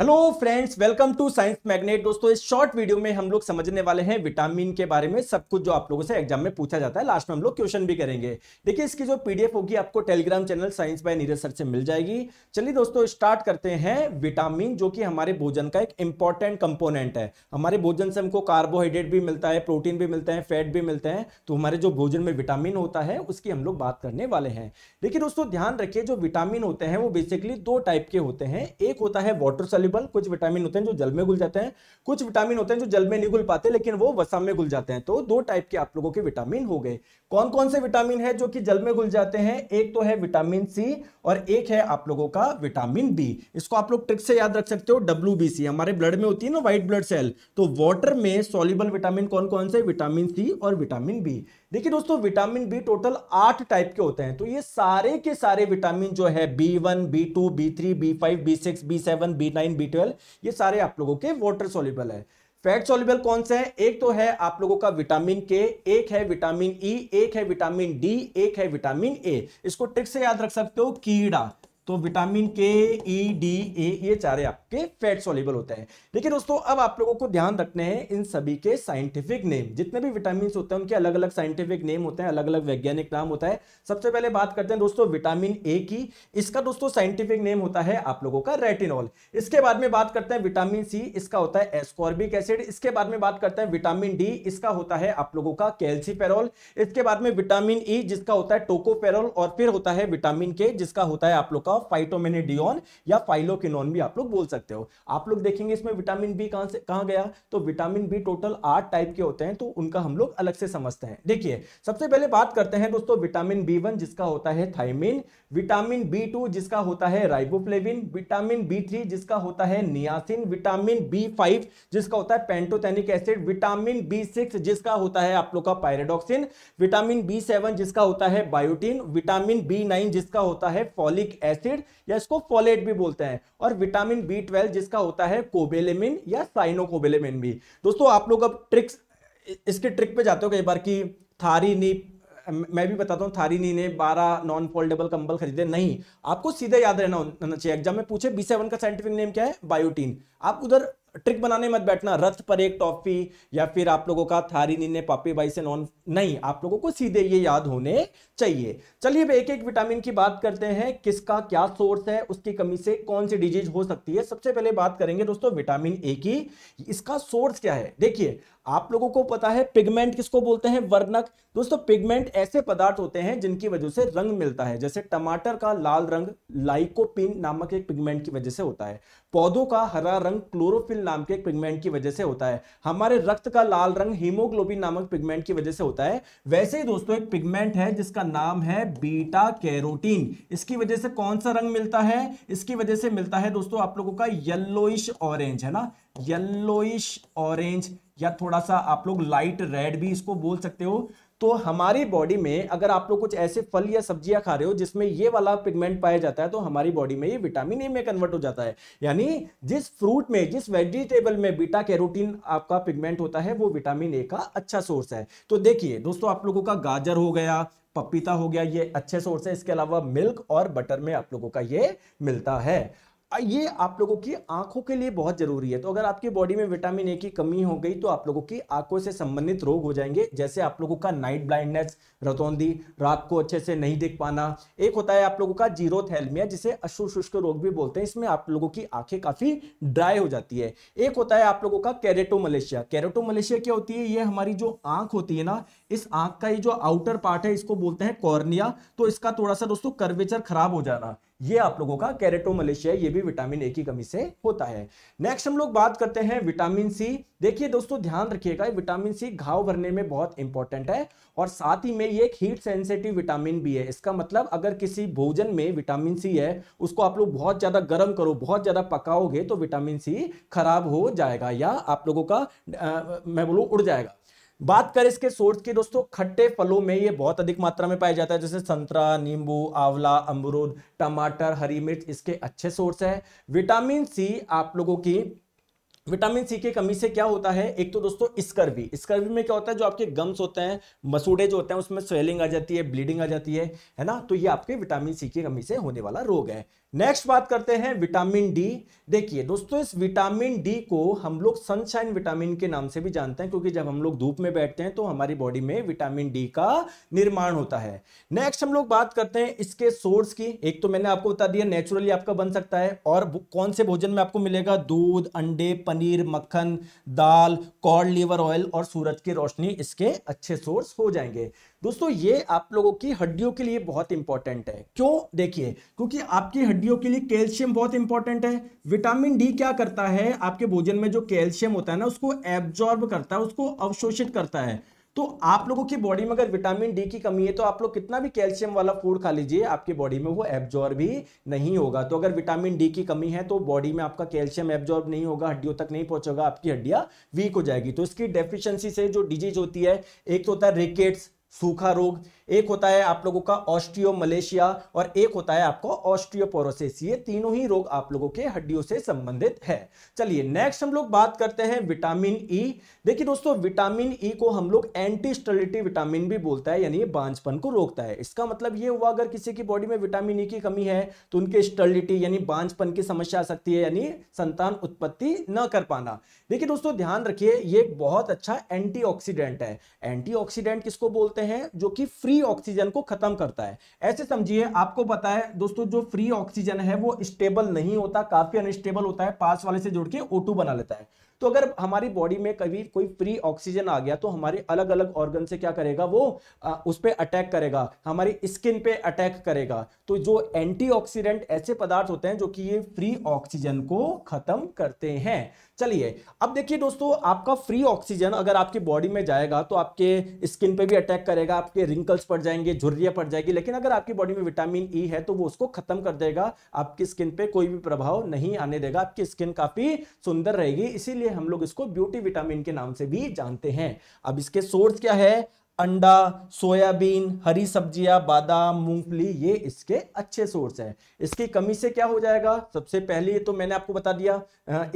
Hello friends welcome to science magnet दोस्तों इस short video में हम लोग समझने वाले हैं विटामिन के बारे में सब कुछ जो आप लोगों से एग्जाम में पूछा जाता है लास्ट में हम लोग क्वेश्चन भी करेंगे देखिए इसकी जो पीडीएफ होगी आपको Telegram channel science by Neeraj sir से मिल जाएगी चलिए दोस्तों स्टार्ट करते हैं विटामिन जो कि हमारे भोजन का एक इंपॉर्टेंट कंपोनेंट है हमारे भोजन से हमको कार्बोहाइड्रेट भी मिलता है प्रोटीन भी मिलते हैं फैट भी मिलते हैं तो हमारे जो भोजन में विटामिन होता है उसकी हम लोग बात करने वाले हैं देखिए दोस्तों ध्यान रखिए जो विटामिन होते हैं वो बेसिकली दो टाइप के होते हैं एक होता है वाटर सॉल्युबल कुछ विटामिन होते हैं जो जल में घुल जाते हैं कुछ विटामिन होते हैं जो जल में नहीं घुल पाते लेकिन वो वसा में घुल जाते हैं तो दो टाइप के आप लोगों के विटामिन हो गए कौन कौन से विटामिन है जो कि जल में घुल जाते हैं एक तो है विटामिन सी और एक है आप लोगों का विटामिन बी इसको आप लोग ट्रिक से याद रख सकते हो डब्ल्यू हमारे ब्लड में होती है ना व्हाइट ब्लड सेल तो वॉटर में सॉल्युबल विटामिन कौन कौन से विटामिन सी और विटामिन बी देखिए दोस्तों विटामिन बी टोटल आठ टाइप के होते हैं तो ये सारे के सारे विटामिन जो है B one B two B three B five B six B seven B nine B twelve ये सारे आप लोगों के वाटर सोल्यूबल है फैट सोल्यूबल कौन से हैं एक तो है आप लोगों का विटामिन के एक है विटामिन ई e, एक है विटामिन डी एक है विटामिन ए इसको ट्रिक से याद रख सकते हो कीड़ा तो विटामिन के ई डी ए ये चारे आपके फैट सोलिबल होते हैं देखिए दोस्तों अब आप लोगों को ध्यान रखने हैं इन सभी के साइंटिफिक नेम जितने भी विटामिन होते हैं उनके अलग अलग साइंटिफिक नेम होते हैं अलग अलग वैज्ञानिक नाम होता है सबसे पहले बात करते हैं दोस्तों विटामिन ए की इसका दोस्तों साइंटिफिक नेम होता है आप लोगों का रेटिनॉल इसके बाद में बात करते हैं विटामिन सी इसका होता है एस्कॉर्बिक एसिड इसके बाद में बात करते हैं विटामिन डी इसका होता है आप लोगों का कैल्सीपेरोल इसके बाद में विटामिन ई e, जिसका होता है टोकोपेरोल और फिर होता है विटामिन के जिसका होता है आप लोग का का फाइटोमेनिडियोन या फाइलोकिनोन भी आप लोग बोल सकते हो आप लोग देखेंगे इसमें विटामिन बी कहां से कहां गया तो विटामिन बी टोटल आठ टाइप के होते हैं तो उनका हम लोग अलग से समझते हैं देखिए सबसे पहले बात करते हैं दोस्तों विटामिन बी वन जिसका होता है थाइमिन विटामिन बी टू जिसका होता है राइबोफ्लेविन विटामिन बी थ्री जिसका होता है नियासिन विटामिन बी फाइव जिसका होता है pantothenic acid vitamin B six जिसका होता है आप लोग का पायरेडोक्सिन विटामिन बी सेवन जिसका होता है बायोटिन विटामिन बी नाइन जिसका होता है फॉलिक एसिड एसिड या इसको फॉलेट भी बोलते हैं और विटामिन बी ट्वेल्व जिसका होता है कोबेलेमिन या साइनोकोबेलेमिन भी दोस्तों आप लोग अब ट्रिक्स इसके ट्रिक पे जाते हो कई बार की थारी नीप मैं भी बताता हूँ थारी नी ने 12 नॉन फोल्डेबल कंबल खरीदे नहीं आपको सीधे याद रहना चाहिए एग्जाम में पूछे बी सेवन का साइंटिफिक नेम क्या है बायोटीन आप उधर ट्रिक बनाने मत बैठना रथ पर एक टॉफी या फिर आप लोगों का थारी नीने पापी बाई से नॉन नहीं आप लोगों को सीधे ये याद होने चाहिए चलिए अब एक एक विटामिन की बात करते हैं किसका क्या सोर्स है उसकी कमी से कौन सी डिजीज हो सकती है सबसे पहले बात करेंगे दोस्तों विटामिन ए की इसका सोर्स क्या है देखिए आप लोगों को पता है पिगमेंट किसको बोलते हैं वर्णक दोस्तों पिगमेंट ऐसे पदार्थ होते हैं जिनकी वजह से रंग मिलता है जैसे टमाटर का लाल रंग लाइकोपिन नामक एक पिगमेंट की वजह से होता है पौधों का हरा रंग क्लोरोफिल नाम के पिगमेंट की वजह से होता है हमारे रक्त का लाल रंग हीमोग्लोबिन नामक पिगमेंट की वजह से होता है वैसे ही दोस्तों एक पिगमेंट है जिसका नाम है बीटा कैरोटीन इसकी वजह से कौन सा रंग मिलता है इसकी वजह से मिलता है दोस्तों आप लोगों का येल्लोइश ऑरेंज है ना येल्लोइश ऑरेंज या थोड़ा सा आप लोग लाइट रेड भी इसको बोल सकते हो तो हमारी बॉडी में अगर आप लोग कुछ ऐसे फल या सब्जियां खा रहे हो जिसमें ये वाला पिगमेंट पाया जाता है तो हमारी बॉडी में ये विटामिन ए में कन्वर्ट हो जाता है यानी जिस फ्रूट में जिस वेजिटेबल में बीटा कैरोटीन आपका पिगमेंट होता है वो विटामिन ए का अच्छा सोर्स है तो देखिए दोस्तों आप लोगों का गाजर हो गया पपीता हो गया ये अच्छे सोर्स है इसके अलावा मिल्क और बटर में आप लोगों का ये मिलता है ये आप लोगों की आंखों के लिए बहुत जरूरी है तो अगर आपकी बॉडी में विटामिन ए की कमी हो गई तो आप लोगों की आंखों से संबंधित रोग हो जाएंगे जैसे आप लोगों का नाइट ब्लाइंडनेस रतौंदी रात को अच्छे से नहीं देख पाना एक होता है आप लोगों का थैलमिया जिसे अशुशुष्क रोग भी बोलते हैं इसमें आप लोगों की आंखें काफी ड्राई हो जाती है एक होता है आप लोगों का कैरेटोमलेशिया कैरेटोमलेशिया क्या होती है ये हमारी जो आंख होती है ना इस आंख का ये जो आउटर पार्ट है इसको बोलते हैं कॉर्निया तो इसका थोड़ा सा दोस्तों कर्वेचर खराब हो जाना ये आप लोगों का कैरेटोमलेशिया ये भी विटामिन ए की कमी से होता है नेक्स्ट हम लोग बात करते हैं विटामिन सी देखिए दोस्तों ध्यान रखिएगा विटामिन सी घाव भरने में बहुत इंपॉर्टेंट है और साथ ही में ये एक हीट सेंसिटिव विटामिन भी है इसका मतलब अगर किसी भोजन में विटामिन सी है उसको आप लोग बहुत ज़्यादा गर्म करो बहुत ज़्यादा पकाओगे तो विटामिन सी खराब हो जाएगा या आप लोगों का आ, मैं बोलूँ उड़ जाएगा बात करें इसके सोर्स की दोस्तों खट्टे फलों में ये बहुत अधिक मात्रा में पाया जाता है जैसे संतरा नींबू आंवला अमरूद टमाटर हरी मिर्च इसके अच्छे सोर्स है विटामिन सी आप लोगों की विटामिन सी की कमी से क्या होता है एक तो दोस्तों स्कर्वी स्कर्वी में क्या होता है जो आपके गम्स होते हैं मसूड़े जो होते हैं उसमें स्वेलिंग आ जाती है ब्लीडिंग आ जाती है है ना तो ये आपके विटामिन सी की कमी से होने वाला रोग है नेक्स्ट बात करते हैं विटामिन डी देखिए दोस्तों इस विटामिन डी को हम लोग सनशाइन विटामिन के नाम से भी जानते हैं क्योंकि जब हम लोग धूप में बैठते हैं तो हमारी बॉडी में विटामिन डी का निर्माण होता है नेक्स्ट हम लोग बात करते हैं इसके सोर्स की एक तो मैंने आपको बता दिया नेचुरली आपका बन सकता है और कौन से भोजन में आपको मिलेगा दूध अंडे पनीर मक्खन दाल कॉर्ड लीवर ऑयल और सूरज की रोशनी इसके अच्छे सोर्स हो जाएंगे दोस्तों ये आप लोगों की हड्डियों के लिए बहुत इंपॉर्टेंट है क्यों देखिए क्योंकि आपकी हड्डियों के लिए कैल्शियम बहुत इंपॉर्टेंट है विटामिन डी क्या करता है आपके भोजन में जो कैल्शियम होता है ना उसको एब्जॉर्ब करता है उसको अवशोषित करता है तो आप लोगों की बॉडी में अगर विटामिन डी की कमी है तो आप लोग कितना भी कैल्शियम वाला फूड खा लीजिए आपकी बॉडी में वो एब्जॉर्ब ही नहीं होगा तो अगर विटामिन डी की कमी है तो बॉडी में आपका कैल्शियम एब्जॉर्ब नहीं होगा हड्डियों तक नहीं पहुंचेगा आपकी हड्डियां वीक हो जाएगी तो इसकी डेफिशिएंसी से जो डिजीज होती है एक तो होता है रिकेट्स सूखा रोग एक होता है आप लोगों का ऑस्ट्रियो मलेशिया और एक होता है आपको ऑस्ट्रियोपोरोसिस ये तीनों ही रोग आप लोगों के हड्डियों से संबंधित है चलिए नेक्स्ट हम लोग बात करते हैं विटामिन ई e. देखिए दोस्तों विटामिन ई e को हम लोग एंटी स्टर्लिटी विटामिन भी बोलता है यानी बांझपन को रोकता है इसका मतलब ये हुआ अगर किसी की बॉडी में विटामिन ई e की कमी है तो उनके स्टर्लिटी यानी बांझपन की समस्या आ सकती है यानी संतान उत्पत्ति न कर पाना देखिए दोस्तों ध्यान रखिए ये बहुत अच्छा एंटी है एंटी किसको बोलते हैं होते हैं जो कि फ्री ऑक्सीजन को खत्म करता है ऐसे समझिए आपको पता है दोस्तों जो फ्री ऑक्सीजन है वो स्टेबल नहीं होता काफी अनस्टेबल होता है पास वाले से जुड़ के ओ बना लेता है तो अगर हमारी बॉडी में कभी कोई फ्री ऑक्सीजन आ गया तो हमारे अलग अलग ऑर्गन से क्या करेगा वो आ, उस पर अटैक करेगा हमारी स्किन पे अटैक करेगा तो जो एंटीऑक्सीडेंट ऐसे पदार्थ होते हैं जो कि ये फ्री ऑक्सीजन को खत्म करते हैं चलिए अब देखिए दोस्तों आपका फ्री ऑक्सीजन अगर आपकी बॉडी में जाएगा तो आपके स्किन पे भी अटैक करेगा आपके रिंकल्स पड़ जाएंगे झुर्रियाँ पड़ जाएगी लेकिन अगर आपकी बॉडी में विटामिन ई e है तो वो उसको खत्म कर देगा आपकी स्किन पे कोई भी प्रभाव नहीं आने देगा आपकी स्किन काफी सुंदर रहेगी इसीलिए हम लोग इसको ब्यूटी विटामिन के नाम से भी जानते हैं अब इसके सोर्स क्या है अंडा सोयाबीन हरी सब्जियां बादाम मूंगफली ये इसके अच्छे सोर्स हैं इसकी कमी से क्या हो जाएगा सबसे पहले तो मैंने आपको बता दिया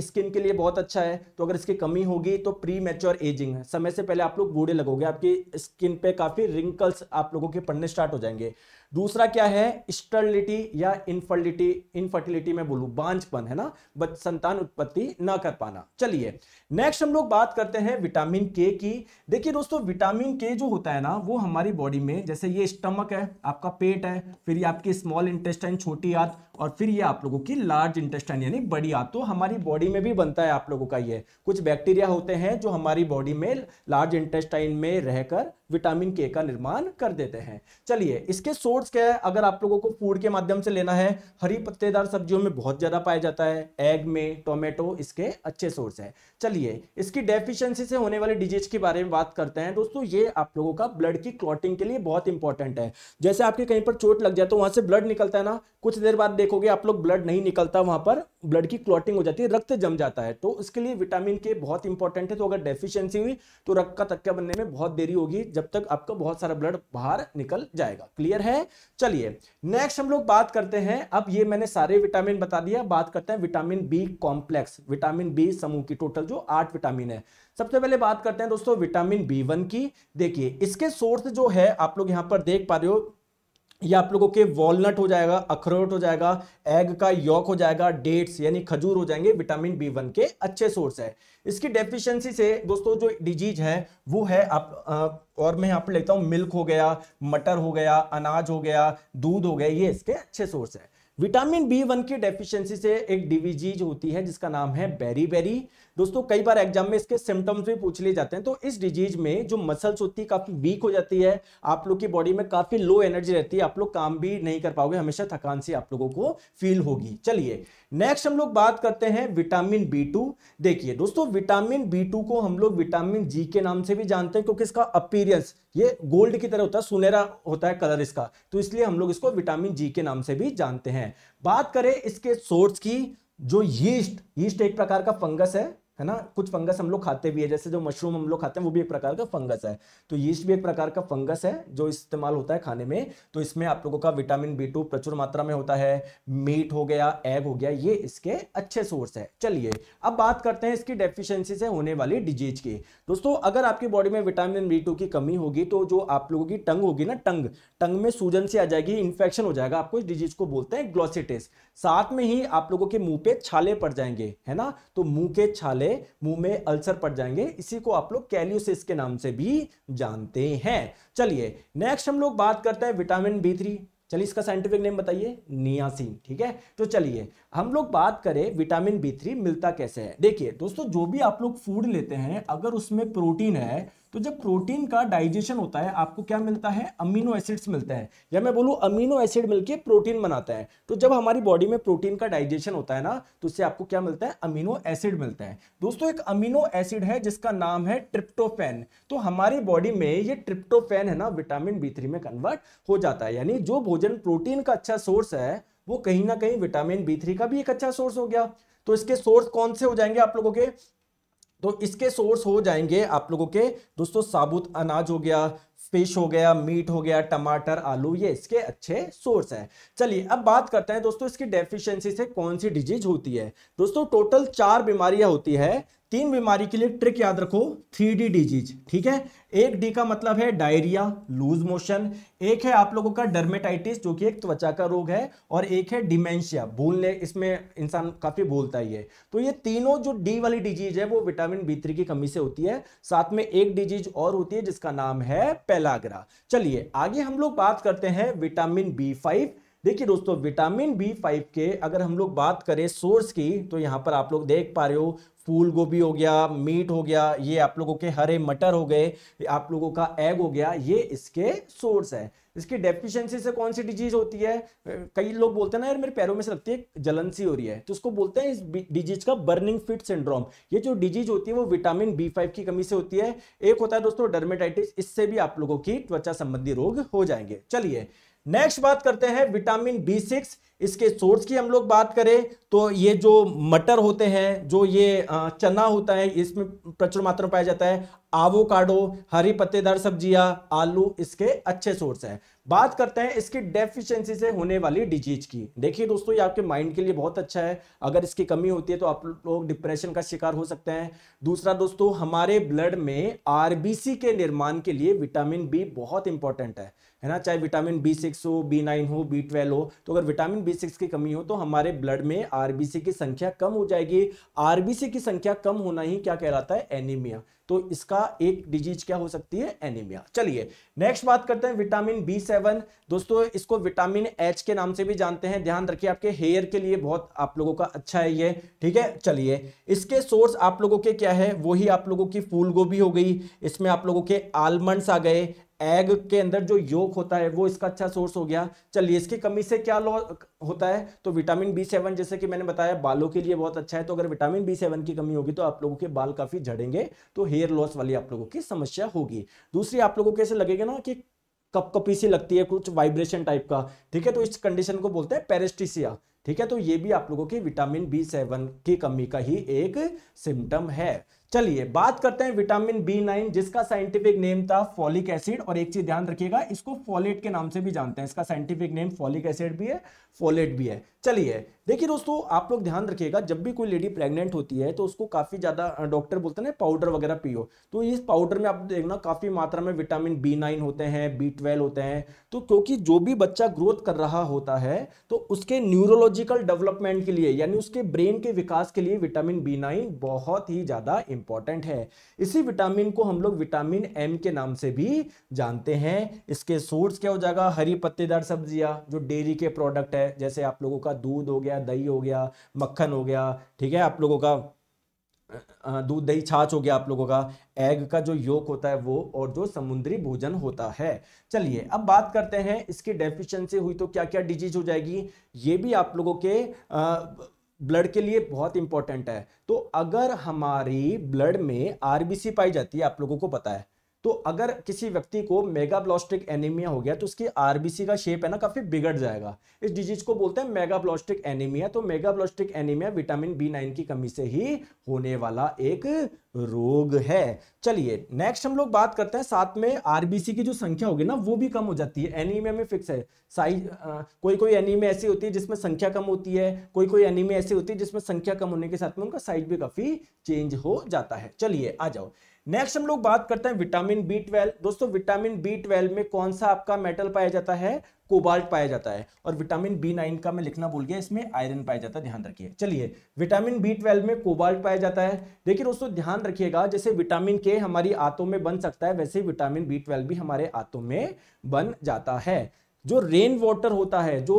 स्किन के लिए बहुत अच्छा है तो अगर इसकी कमी होगी तो प्री मेच्योर एजिंग है समय से पहले आप लोग बूढ़े लगोगे आपकी स्किन पे काफ़ी रिंकल्स आप लोगों के पड़ने स्टार्ट हो जाएंगे दूसरा क्या है स्टर्लिटी या इनफर्टिलिटी इनफर्टिलिटी में बोलू बांझपन है ना बच संतान उत्पत्ति ना कर पाना चलिए नेक्स्ट हम लोग बात करते हैं विटामिन के की देखिए दोस्तों विटामिन के जो जो होता है ना वो हमारी बॉडी में जैसे ये स्टमक है आपका पेट है फिर ये आपकी स्मॉल इंटेस्टाइन छोटी आत और फिर ये आप लोगों की लार्ज इंटेस्टाइन यानी बड़ी आत तो हमारी बॉडी में भी बनता है आप लोगों का ये कुछ बैक्टीरिया होते हैं जो हमारी बॉडी में लार्ज इंटेस्टाइन में रहकर विटामिन के का निर्माण कर देते हैं चलिए इसके सोर्स क्या है अगर आप लोगों को फूड के माध्यम से लेना है हरी पत्तेदार सब्जियों में बहुत ज़्यादा पाया जाता है एग में टोमेटो इसके अच्छे सोर्स है चलिए इसकी डेफिशिएंसी से होने वाले डिजीज के बारे में बात करते हैं दोस्तों ये आप लोगों का ब्लड की क्लॉटिंग के लिए बहुत इंपॉर्टेंट है जैसे आपके कहीं पर चोट लग जाए तो वहां से ब्लड निकलता है ना कुछ देर बाद देखोगे आप लोग ब्लड नहीं निकलता वहां पर ब्लड की क्लॉटिंग हो जाती है रक्त जम जाता है तो उसके लिए विटामिन के बहुत इंपॉर्टेंट है तो अगर डेफिशिएंसी हुई तो रक्त का तक्का बनने में बहुत देरी होगी जब तक आपका बहुत सारा ब्लड बाहर निकल जाएगा क्लियर है चलिए नेक्स्ट हम लोग बात करते हैं अब ये मैंने सारे विटामिन बता दिया बात करते हैं vitamin B complex vitamin B समूह की टोटल जो आठ विटामिन है सबसे पहले बात करते हैं दोस्तों विटामिन बी वन की देखिए इसके सोर्स जो है आप लोग यहाँ पर देख पा रहे हो ये आप लोगों के वॉलनट हो जाएगा अखरोट हो जाएगा एग का यॉक हो जाएगा डेट्स यानी खजूर हो जाएंगे विटामिन बी वन के अच्छे सोर्स है इसकी डेफिशिएंसी से दोस्तों जो डिजीज है वो है आप आ, और मैं यहाँ पर लेता हूँ मिल्क हो गया मटर हो गया अनाज हो गया दूध हो गया ये इसके अच्छे सोर्स है विटामिन बी वन की डेफिशिएंसी से एक डिजीज होती है जिसका नाम है बेरी बेरी दोस्तों कई बार एग्जाम में इसके सिम्टम्स भी पूछ लिए जाते हैं तो इस डिजीज में जो मसल्स होती है काफी वीक हो जाती है आप लोग की बॉडी में काफी लो एनर्जी रहती है आप लोग काम भी नहीं कर पाओगे हमेशा थकान से आप लोगों को फील होगी चलिए नेक्स्ट हम लोग बात करते हैं विटामिन बी टू देखिए दोस्तों विटामिन बी टू को हम लोग विटामिन जी के नाम से भी जानते हैं क्योंकि इसका अपीरियंस ये गोल्ड की तरह होता है सुनहरा होता है कलर इसका तो इसलिए हम लोग इसको विटामिन जी के नाम से भी जानते हैं बात करें इसके सोर्स की जो यीस्ट यीस्ट एक प्रकार का फंगस है है ना कुछ फंगस हम लोग खाते भी है जैसे जो मशरूम हम लोग खाते हैं वो भी एक प्रकार का फंगस है तो यीस्ट भी एक प्रकार का फंगस है जो इस्तेमाल होता है खाने में तो इसमें आप लोगों का विटामिन बी टू प्रचुर मात्रा में होता है मीट हो गया एग हो गया ये इसके अच्छे सोर्स है चलिए अब बात करते हैं इसकी डेफिशिएंसी से होने वाली डिजीज की दोस्तों अगर आपकी बॉडी में विटामिन बी टू की कमी होगी तो जो आप लोगों की टंग होगी ना टंग टंग में सूजन से आ जाएगी इन्फेक्शन हो जाएगा आपको इस डिजीज को बोलते हैं ग्लोसिटिस साथ में ही आप लोगों के मुंह पे छाले पड़ जाएंगे है ना तो मुंह के छाले वाले मुंह में अल्सर पड़ जाएंगे इसी को आप लोग कैल्यूसिस के नाम से भी जानते हैं चलिए नेक्स्ट हम लोग बात करते हैं विटामिन बी थ्री चलिए इसका साइंटिफिक नेम बताइए नियासिन ठीक है तो चलिए हम लोग बात करें विटामिन बी थ्री मिलता कैसे है देखिए दोस्तों जो भी आप लोग फूड लेते हैं अगर उसमें प्रोटीन है तो जब प्रोटीन का डाइजेशन होता है आपको क्या मिलता है अमीनो एसिड्स मिलता है या मैं बोलूं अमीनो एसिड मिलके प्रोटीन बनाता है तो जब हमारी बॉडी में प्रोटीन का डाइजेशन होता है ना तो उससे आपको क्या मिलता है अमीनो एसिड मिलता है दोस्तों एक अमीनो एसिड है जिसका नाम है ट्रिप्टोफेन तो हमारी बॉडी में ये ट्रिप्टोफेन है ना विटामिन बी में कन्वर्ट हो जाता है यानी जो भोजन प्रोटीन का अच्छा सोर्स है वो कहीं ना कहीं विटामिन बी थ्री का भी एक अच्छा सोर्स हो गया तो इसके सोर्स कौन से हो जाएंगे आप लोगों के तो इसके सोर्स हो जाएंगे आप लोगों के दोस्तों साबुत अनाज हो गया फिश हो गया मीट हो गया टमाटर आलू ये इसके अच्छे सोर्स है चलिए अब बात करते हैं दोस्तों इसकी डेफिशिएंसी से कौन सी डिजीज होती है दोस्तों टोटल चार बीमारियां होती है तीन बीमारी के लिए ट्रिक याद रखो थ्री डी डिजीज ठीक है एक डी का मतलब है डायरिया लूज मोशन एक है आप लोगों का डर्मेटाइटिस जो कि एक त्वचा का रोग है और एक है डिमेंशिया भूलने इसमें इंसान काफ़ी भूलता ही है तो ये तीनों जो डी वाली डिजीज है वो विटामिन बी थ्री की कमी से होती है साथ में एक डिजीज और होती है जिसका नाम है पेलाग्रा चलिए आगे हम लोग बात करते हैं विटामिन बी फाइव देखिए दोस्तों विटामिन बी फाइव के अगर हम लोग बात करें सोर्स की तो यहाँ पर आप लोग देख पा रहे हो फूल गोभी हो गया मीट हो गया ये आप लोगों के हरे मटर हो गए आप लोगों का एग हो गया ये इसके सोर्स है इसकी डेफिशिएंसी से कौन सी डिजीज होती है कई लोग बोलते हैं ना यार मेरे पैरों में से लगती है जलन सी हो रही है तो उसको बोलते हैं इस डिजीज का बर्निंग फिट सिंड्रोम ये जो डिजीज होती है वो विटामिन बी फाइव की कमी से होती है एक होता है दोस्तों डर्मेटाइटिस इससे भी आप लोगों की त्वचा संबंधी रोग हो जाएंगे चलिए नेक्स्ट बात करते हैं विटामिन बी सिक्स इसके सोर्स की हम लोग बात करें तो ये जो मटर होते हैं जो ये चना होता है इसमें प्रचुर मात्रा में पाया जाता है आवोकाडो हरी पत्तेदार सब्जियां आलू इसके अच्छे सोर्स हैं बात करते हैं इसकी डेफिशिएंसी से होने वाली डिजीज की देखिए दोस्तों ये आपके माइंड के लिए बहुत अच्छा है अगर इसकी कमी होती है तो आप लोग डिप्रेशन का शिकार हो सकते हैं दूसरा दोस्तों हमारे ब्लड में आरबीसी के निर्माण के लिए विटामिन बी बहुत इंपॉर्टेंट है है ना चाहे विटामिन बी सिक्स हो बी नाइन हो बी ट्वेल्व हो तो अगर विटामिन बी सिक्स की कमी हो तो हमारे ब्लड में आरबीसी की संख्या कम हो जाएगी आरबीसी की संख्या कम होना ही क्या कहलाता है एनीमिया तो इसका एक डिजीज क्या हो सकती है एनीमिया चलिए नेक्स्ट बात करते हैं विटामिन बी सेवन दोस्तों इसको विटामिन एच के नाम से भी जानते हैं ध्यान रखिए आपके हेयर के लिए बहुत आप लोगों का अच्छा है ये ठीक है चलिए इसके सोर्स आप लोगों के क्या है वही आप लोगों की फूल गोभी हो गई इसमें आप लोगों के आलमंड्स आ गए एग के अंदर जो योग होता है वो इसका अच्छा सोर्स हो गया चलिए इसकी कमी से क्या होता है तो विटामिन बी सेवन जैसे कि मैंने बताया बालों के लिए बहुत अच्छा है तो अगर विटामिन बी सेवन की कमी होगी तो आप लोगों के बाल काफी झड़ेंगे तो हेयर लॉस वाली आप लोगों की समस्या होगी दूसरी आप लोगों को कैसे लगेगा ना कि कप कपी सी लगती है कुछ वाइब्रेशन टाइप का ठीक है तो इस कंडीशन को बोलते हैं पेरेस्टिसिया ठीक है तो ये भी आप लोगों की विटामिन बी सेवन की कमी का ही एक सिम्टम है चलिए बात करते हैं विटामिन बी नाइन जिसका साइंटिफिक नेम था फॉलिक एसिड और एक चीज ध्यान रखिएगा इसको फॉलेट के नाम से भी जानते हैं इसका साइंटिफिक नेम फॉलिक एसिड भी है फॉलेट भी है चलिए देखिए दोस्तों आप लोग ध्यान रखिएगा जब भी कोई लेडी प्रेग्नेंट होती है तो उसको काफ़ी ज़्यादा डॉक्टर बोलते हैं पाउडर वगैरह पियो तो इस पाउडर में आप देखना काफ़ी मात्रा में विटामिन बी नाइन होते हैं बी ट्वेल्व होते हैं तो क्योंकि जो भी बच्चा ग्रोथ कर रहा होता है तो उसके न्यूरोलॉजिकल डेवलपमेंट के लिए यानी उसके ब्रेन के विकास के लिए विटामिन बी नाइन बहुत ही ज़्यादा इंपॉर्टेंट है इसी विटामिन को हम लोग विटामिन एम के नाम से भी जानते हैं इसके सोर्स क्या हो जाएगा हरी पत्तेदार सब्जियाँ जो डेयरी के प्रोडक्ट है जैसे आप लोगों का दूध हो गया गया दही हो गया मक्खन हो गया ठीक है आप लोगों का दूध दही छाछ हो गया आप लोगों का एग का जो योग होता है वो और जो समुद्री भोजन होता है चलिए अब बात करते हैं इसकी डेफिशिएंसी हुई तो क्या क्या डिजीज हो जाएगी ये भी आप लोगों के ब्लड के लिए बहुत इंपॉर्टेंट है तो अगर हमारी ब्लड में आरबीसी पाई जाती है आप लोगों को पता है तो अगर किसी व्यक्ति को मेगा ब्लॉस्टिक एनीमिया हो गया तो उसकी आरबीसी का शेप है ना काफ़ी बिगड़ जाएगा इस डिजीज को बोलते हैं मेगा ब्लॉस्टिक एनीमिया तो megaloblastic anaemia vitamin B nine की कमी से ही होने वाला एक रोग है चलिए नेक्स्ट हम लोग बात करते हैं साथ में आरबीसी की जो संख्या होगी ना वो भी कम हो जाती है एनीमिया में फिक्स है साइज कोई कोई एनीमिया ऐसी होती है जिसमें संख्या कम होती है कोई कोई एनीमिया ऐसी होती है जिसमें संख्या कम होने के साथ में उनका साइज भी काफ़ी चेंज हो जाता है चलिए आ जाओ नेक्स्ट हम लोग बात करते हैं विटामिन बी ट्वेल्व दोस्तों विटामिन बी ट्वेल्व में कौन सा आपका मेटल पाया जाता है कोबाल्ट पाया जाता है और विटामिन बी नाइन का मैं लिखना भूल गया इसमें आयरन पाया जाता है ध्यान रखिए चलिए विटामिन बी ट्वेल्व में कोबाल्ट पाया जाता है देखिए दोस्तों ध्यान रखिएगा जैसे विटामिन के हमारी आंतों में बन सकता है वैसे विटामिन बी ट्वेल्व भी हमारे आंतों में बन जाता है जो रेन वाटर होता है जो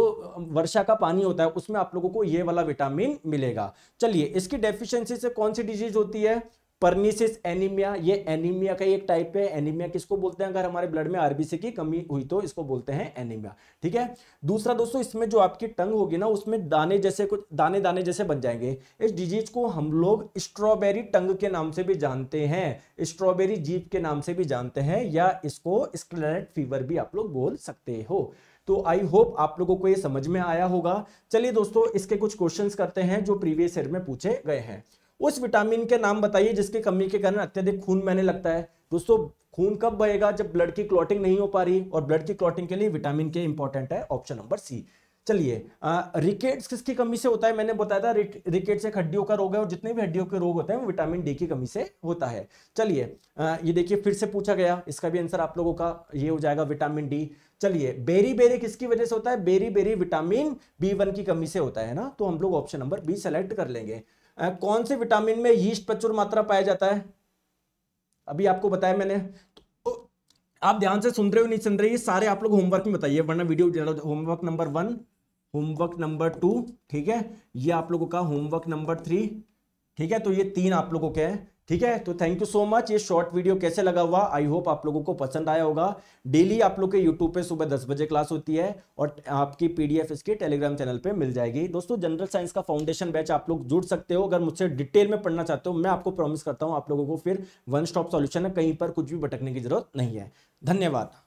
वर्षा का पानी होता है उसमें आप लोगों को ये वाला विटामिन मिलेगा चलिए इसकी डेफिशिएंसी से कौन सी डिजीज होती है परनीसिस एनीमिया ये एनीमिया का एक टाइप है एनीमिया किसको बोलते हैं अगर हमारे ब्लड में आरबीसी की कमी हुई तो इसको बोलते हैं एनीमिया ठीक है दूसरा दोस्तों इसमें जो आपकी टंग होगी ना उसमें दाने जैसे कुछ दाने दाने जैसे बन जाएंगे इस डिजीज को हम लोग स्ट्रॉबेरी टंग के नाम से भी जानते हैं स्ट्रॉबेरी जीप के नाम से भी जानते हैं या इसको स्क्लेट फीवर भी आप लोग बोल सकते हो तो आई होप आप लोगों को ये समझ में आया होगा चलिए दोस्तों इसके कुछ क्वेश्चंस करते हैं जो प्रीवियस ईयर में पूछे गए हैं उस विटामिन के नाम बताइए जिसकी कमी के कारण अत्यधिक खून मैंने लगता है दोस्तों खून कब बहेगा जब ब्लड की क्लॉटिंग नहीं हो पा रही और ब्लड की क्लॉटिंग के लिए विटामिन के इंपॉर्टेंट है ऑप्शन नंबर सी चलिए रिकेट्स किसकी कमी से होता है मैंने बताया था रिकेट्स एक हड्डियों का रोग है और जितने भी हड्डियों के रोग होते हैं वो विटामिन डी की कमी से होता है चलिए ये देखिए फिर से पूछा गया इसका भी आंसर आप लोगों का ये हो जाएगा विटामिन डी चलिए बेरी बेरी किसकी वजह से होता है beriberi vitamin B one की कमी से होता है ना तो हम लोग ऑप्शन नंबर बी सेलेक्ट कर लेंगे कौन से विटामिन में यीस्ट प्रचुर मात्रा पाया जाता है अभी आपको बताया मैंने तो आप ध्यान से सुन रहे हो नहीं सुन रहे ये सारे आप लोग होमवर्क में बताइए वरना video homework number one homework number two ठीक है ये आप लोगों का होमवर्क नंबर थ्री ठीक है तो ये तीन आप लोगों के हैं ठीक है तो थैंक यू सो मच ये शॉर्ट वीडियो कैसे लगा हुआ आई होप आप लोगों को पसंद आया होगा डेली आप लोग के यूट्यूब पे सुबह दस बजे क्लास होती है और आपकी पीडीएफ इसके टेलीग्राम चैनल पे मिल जाएगी दोस्तों जनरल साइंस का फाउंडेशन बैच आप लोग जुड़ सकते हो अगर मुझसे डिटेल में पढ़ना चाहते हो मैं आपको प्रॉमिस करता हूँ आप लोगों को फिर वन स्टॉप सोल्यूशन है कहीं पर कुछ भी भटकने की जरूरत नहीं है धन्यवाद